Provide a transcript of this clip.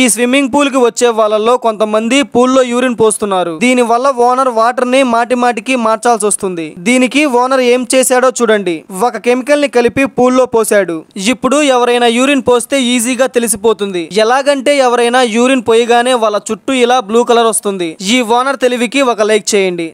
ఈ swimming pool కి వచ్చే వాళ్ళలో కొంతమంది పూల్లో యూరిన్ పోస్తున్నారు దీని వల్ల ఓనర్ వాటర్ ని మాటి మాటికి మార్చాల్సి వస్తుంది దీనికి ఓనర్ ఏం చేశాడో చూడండి ఒక కెమికల్ ని కలిపి పూల్లో పోశాడు ఇప్పుడు ఎవరైనా యూరిన్ పోస్తే ఈజీగా తెలిసిపోతుంది ఎలాగంటే ఎవరైనా యూరిన్ పోయగానే వాళ్ళ చుట్టూ ఇలా బ్లూ కలర్ వస్తుంది ఈ ఓనర్ తెలివికి ఒక లైక్ చేయండి